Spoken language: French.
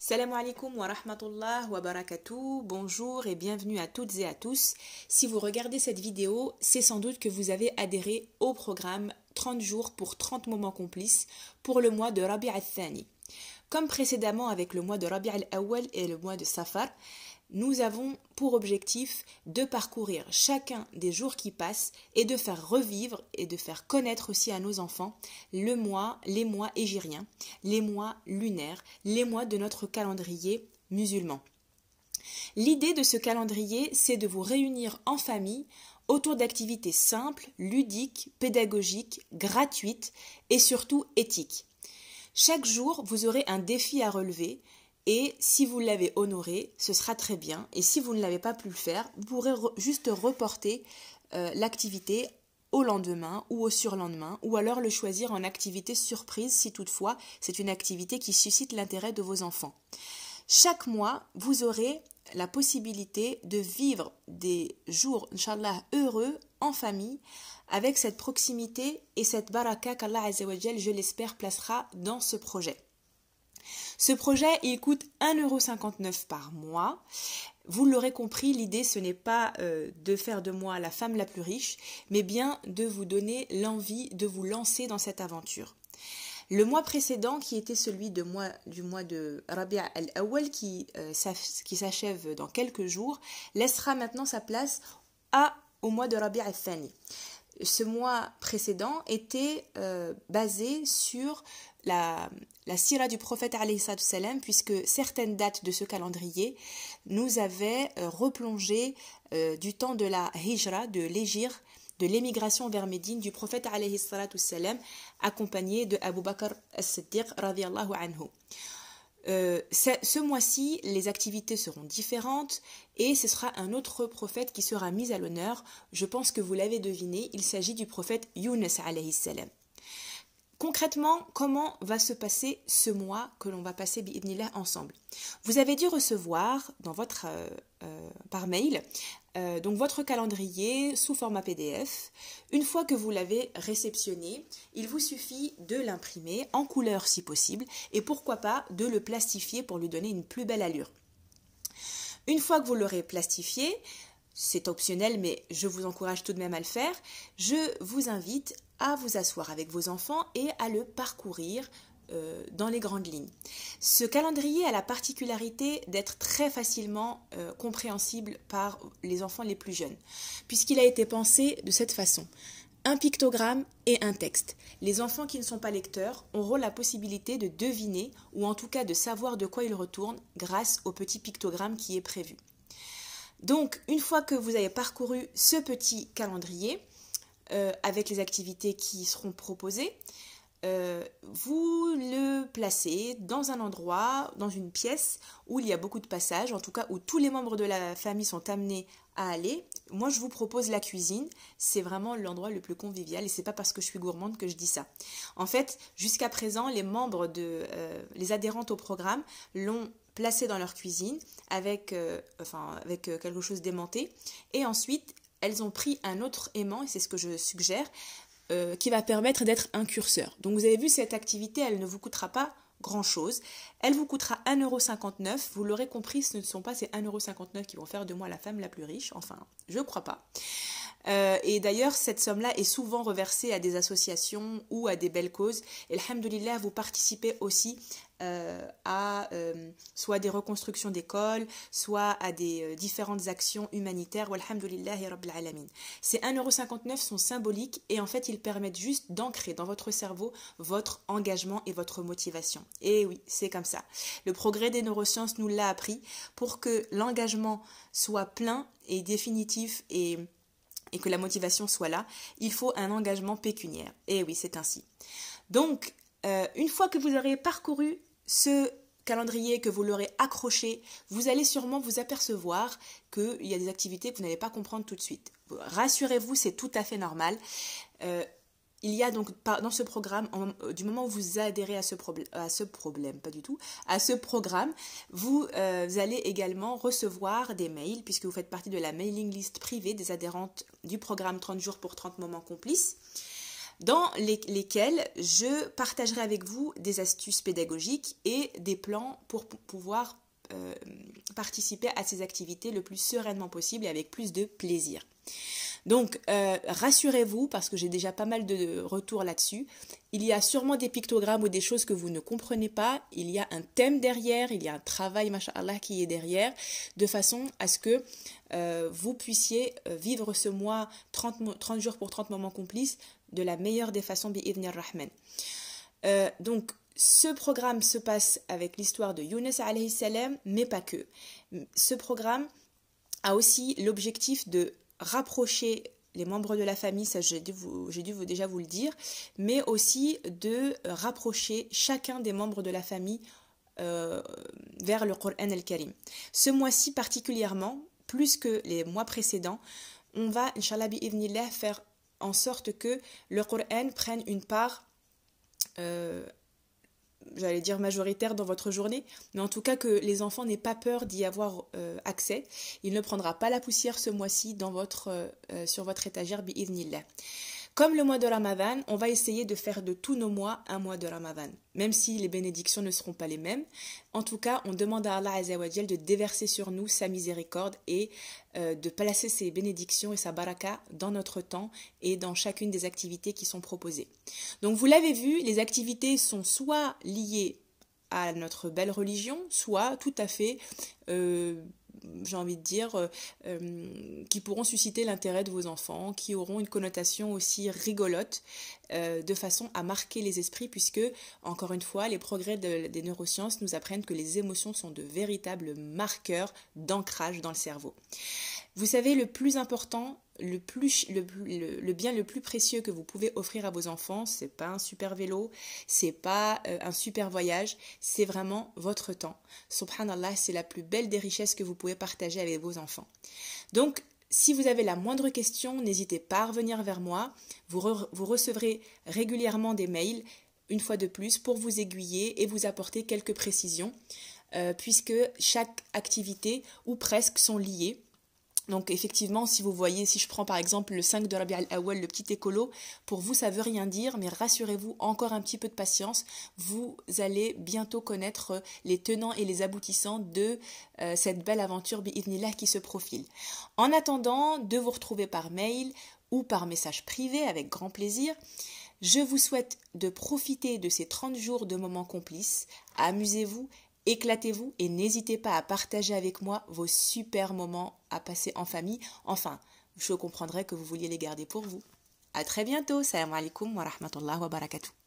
Salam alaikum wa rahmatullah wa barakatuh. Bonjour et bienvenue à toutes et à tous. Si vous regardez cette vidéo, c'est sans doute que vous avez adhéré au programme 30 jours pour 30 moments complices pour le mois de Rabi al-Thani. Comme précédemment avec le mois de Rabi al-Awwal et le mois de Safar, nous avons pour objectif de parcourir chacun des jours qui passent et de faire revivre et de faire connaître aussi à nos enfants le mois, les mois égyriens, les mois lunaires, les mois de notre calendrier musulman. L'idée de ce calendrier, c'est de vous réunir en famille autour d'activités simples, ludiques, pédagogiques, gratuites et surtout éthiques. Chaque jour, vous aurez un défi à relever et si vous l'avez honoré, ce sera très bien. Et si vous ne l'avez pas pu le faire, vous pourrez juste reporter euh, l'activité au lendemain ou au surlendemain, ou alors le choisir en activité surprise si toutefois c'est une activité qui suscite l'intérêt de vos enfants. Chaque mois, vous aurez la possibilité de vivre des jours, Inch'Allah, heureux en famille, avec cette proximité et cette baraka qu'Allah, je l'espère, placera dans ce projet. Ce projet, il coûte 1,59€ par mois. Vous l'aurez compris, l'idée, ce n'est pas euh, de faire de moi la femme la plus riche, mais bien de vous donner l'envie de vous lancer dans cette aventure. Le mois précédent, qui était celui du mois de Rabia al-Awwal, euh, qui, s'achève dans quelques jours, laissera maintenant sa place à, au mois de Rabia al-Thani ce mois précédent était euh, basé sur la, Sirah du prophète salam puisque certaines dates de ce calendrier nous avaient euh, replongé euh, du temps de la hijra, de l'égir, de l'émigration vers Médine du prophète salam accompagné de Abu Bakr as-Siddiq anhu. Euh, ce mois-ci, les activités seront différentes et ce sera un autre prophète qui sera mis à l'honneur. Je pense que vous l'avez deviné, il s'agit du prophète Younes alayhi salam. Concrètement, comment va se passer ce mois que l'on va passer bi'idnillah ensemble Vous avez dû recevoir dans votre euh, euh, par mail. Euh, donc votre calendrier sous format PDF. Une fois que vous l'avez réceptionné, il vous suffit de l'imprimer en couleur si possible et pourquoi pas de le plastifier pour lui donner une plus belle allure. Une fois que vous l'aurez plastifié, c'est optionnel mais je vous encourage tout de même à le faire, je vous invite à vous asseoir avec vos enfants et à le parcourir euh, dans les grandes lignes. Ce calendrier a la particularité d'être très facilement euh, compréhensible par les enfants les plus jeunes, puisqu'il a été pensé de cette façon. Un pictogramme et un texte. Les enfants qui ne sont pas lecteurs auront la possibilité de deviner ou en tout cas de savoir de quoi ils retournent grâce au petit pictogramme qui est prévu. Donc, une fois que vous avez parcouru ce petit calendrier euh, avec les activités qui seront proposées, euh, vous le placez dans un endroit, dans une pièce où il y a beaucoup de passages, en tout cas où tous les membres de la famille sont amenés à aller. Moi, je vous propose la cuisine. C'est vraiment l'endroit le plus convivial et c'est pas parce que je suis gourmande que je dis ça. En fait, jusqu'à présent, les membres de, euh, les adhérentes au programme l'ont placé dans leur cuisine avec, euh, enfin, avec quelque chose d'aimanté et ensuite elles ont pris un autre aimant, et c'est ce que je suggère, euh, qui va permettre d'être un curseur. Donc vous avez vu, cette activité, elle ne vous coûtera pas grand-chose. Elle vous coûtera 1,59€. Vous l'aurez compris, ce ne sont pas ces 1,59€ qui vont faire de moi la femme la plus riche. Enfin, je crois pas. Euh, et d'ailleurs, cette somme-là est souvent reversée à des associations ou à des belles causes. Et alhamdoulilah, vous participez aussi euh, à euh, soit des reconstructions d'écoles, soit à des différentes actions humanitaires. Ces 1,59€ sont symboliques et en fait ils permettent juste d'ancrer dans votre cerveau votre engagement et votre motivation. Et eh oui, c'est comme ça. Le progrès des neurosciences nous l'a appris pour que l'engagement soit plein et définitif et et que la motivation soit là, il faut un engagement pécuniaire. Et eh oui, c'est ainsi. Donc, euh, une fois que vous aurez parcouru ce calendrier, que vous l'aurez accroché, vous allez sûrement vous apercevoir qu'il y a des activités que vous n'allez pas comprendre tout de suite. Rassurez-vous, c'est tout à fait normal. Euh, il y a donc dans ce programme, euh, du moment où vous adhérez à ce, à ce problème, pas du tout, à ce programme, euh, vous, allez également recevoir des mails, puisque vous faites partie de la mailing list privée des adhérentes du programme 30 jours pour 30 moments complices, dans lesquels je partagerai avec vous des astuces pédagogiques et des plans pour pouvoir euh, participer à ces activités le plus sereinement possible et avec plus de plaisir. Donc euh, rassurez-vous, parce que j'ai déjà pas mal de retours là-dessus, il y a sûrement des pictogrammes ou des choses que vous ne comprenez pas, il y a un thème derrière, il y a un travail, machallah, qui est derrière, de façon à ce que euh, vous puissiez euh, vivre ce mois 30, jours pour 30 moments complices de la meilleure des façons, bi'idnir rahman. donc, ce programme se passe avec l'histoire de Younes salam, mais pas que. Ce programme a aussi l'objectif de rapprocher les membres de la famille, ça j'ai dû, dû déjà vous le dire, mais aussi de rapprocher chacun des membres de la famille euh, vers le Qur'an al-Karim. Ce mois-ci particulièrement, plus que les mois précédents, on va, Inch'Allah bi'ivnillah, faire en sorte que le Qur'an prenne une part euh, j'allais dire majoritaire dans votre journée, mais en tout cas que les enfants n'aient pas peur d'y avoir euh, accès. Il ne prendra pas la poussière ce mois-ci dans votre, euh, euh, sur votre étagère, comme le mois de Ramadan, on va essayer de faire de tous nos mois un mois de Ramadan, même si les bénédictions ne seront pas les mêmes. En tout cas, on demande à Allah zawadiel, de déverser sur nous sa miséricorde et euh, de placer ses bénédictions et sa baraka dans notre temps et dans chacune des activités qui sont proposées. Donc vous l'avez vu, les activités sont soit liées à notre belle religion, soit tout à fait euh, j'ai envie de dire, euh, euh, qui pourront susciter l'intérêt de vos enfants, qui auront une connotation aussi rigolote, euh, de façon à marquer les esprits, puisque, encore une fois, les progrès des neurosciences nous apprennent que les émotions sont de véritables marqueurs d'ancrage dans le cerveau. Vous savez, le plus important, le, bien le plus précieux que vous pouvez offrir à vos enfants, c'est pas un super vélo, c'est pas euh, un super voyage, c'est vraiment votre temps. Subhanallah, c'est la plus belle des richesses que vous pouvez partager avec vos enfants. Donc, si vous avez la moindre question, n'hésitez pas à revenir vers moi. Vous, recevrez régulièrement des mails, une fois de plus, pour vous aiguiller et vous apporter quelques précisions, euh, puisque chaque activité ou presque sont liées. Donc effectivement, si vous voyez, si je prends par exemple le 5 de Rabi al-Awwal, le petit écolo, pour vous ça veut rien dire, mais rassurez-vous, encore un petit peu de patience, vous allez bientôt connaître euh, les tenants et les aboutissants de euh, cette belle aventure bi'idnillah qui se profile. En attendant de vous retrouver par mail ou par message privé avec grand plaisir, je vous souhaite de profiter de ces 30 jours de moments complices, amusez-vous Éclatez-vous et n'hésitez pas à partager avec moi vos super moments à passer en famille. Enfin, je comprendrai que vous vouliez les garder pour vous. A très bientôt. Salam alaikum wa wa